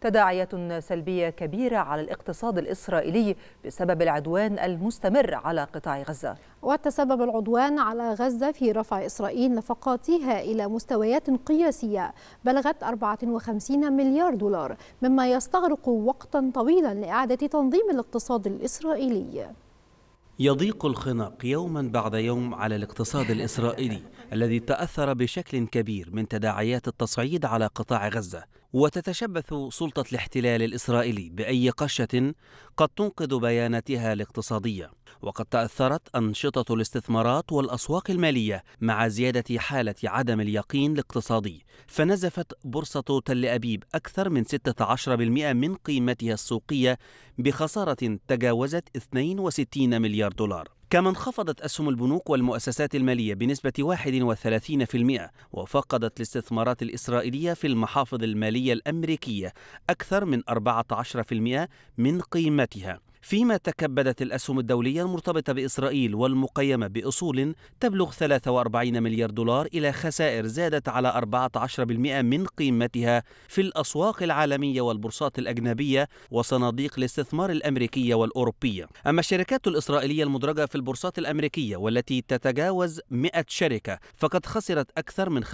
تداعيات سلبية كبيرة على الاقتصاد الإسرائيلي بسبب العدوان المستمر على قطاع غزة وتسبب العدوان على غزة في رفع إسرائيل نفقاتها إلى مستويات قياسية بلغت 54 مليار دولار مما يستغرق وقتا طويلا لإعادة تنظيم الاقتصاد الإسرائيلي يضيق الخناق يوما بعد يوم على الاقتصاد الإسرائيلي الذي تأثر بشكل كبير من تداعيات التصعيد على قطاع غزة وتتشبث سلطة الاحتلال الإسرائيلي بأي قشة قد تنقذ بياناتها الاقتصادية وقد تأثرت أنشطة الاستثمارات والأسواق المالية مع زيادة حالة عدم اليقين الاقتصادي فنزفت بورصة تل أبيب أكثر من 16% من قيمتها السوقية بخسارة تجاوزت 62 مليار دولار كما انخفضت أسهم البنوك والمؤسسات المالية بنسبة 31% وفقدت الاستثمارات الإسرائيلية في المحافظ المالية الأمريكية أكثر من 14% من قيمتها فيما تكبدت الأسهم الدولية المرتبطة بإسرائيل والمقيمة بأصول تبلغ 43 مليار دولار إلى خسائر زادت على 14% من قيمتها في الأسواق العالمية والبورصات الأجنبية وصناديق الاستثمار الأمريكية والأوروبية أما الشركات الإسرائيلية المدرجة في البورصات الأمريكية والتي تتجاوز 100 شركة فقد خسرت أكثر من 15%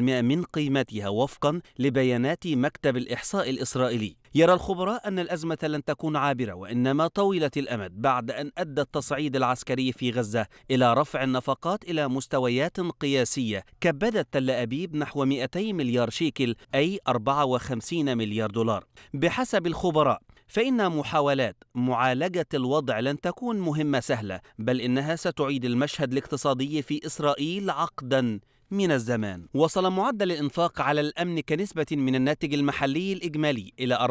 من قيمتها وفقا لبيانات مكتب الإحصاء الإسرائيلي يرى الخبراء أن الأزمة لن تكون عابرة وإنما طويلة الأمد بعد أن أدى التصعيد العسكري في غزة إلى رفع النفقات إلى مستويات قياسية كبدت تل أبيب نحو 200 مليار شيكل أي 54 مليار دولار بحسب الخبراء فإن محاولات معالجة الوضع لن تكون مهمة سهلة بل إنها ستعيد المشهد الاقتصادي في إسرائيل عقدا من الزمان وصل معدل الإنفاق على الأمن كنسبة من الناتج المحلي الإجمالي إلى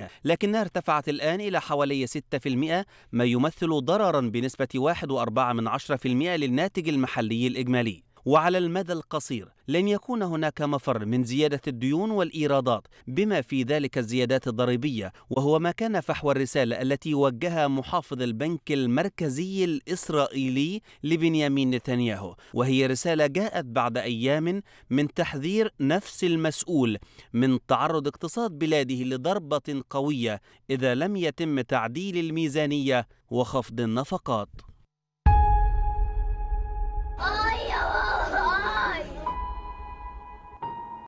4.6% لكنها ارتفعت الآن إلى حوالي 6% ما يمثل ضررا بنسبة 1.4% للناتج المحلي الإجمالي وعلى المدى القصير لن يكون هناك مفر من زيادة الديون والإيرادات بما في ذلك الزيادات الضريبية وهو ما كان فحوى الرسالة التي وجهها محافظ البنك المركزي الإسرائيلي لبنيامين نتنياهو وهي رسالة جاءت بعد أيام من تحذير نفس المسؤول من تعرض اقتصاد بلاده لضربة قوية إذا لم يتم تعديل الميزانية وخفض النفقات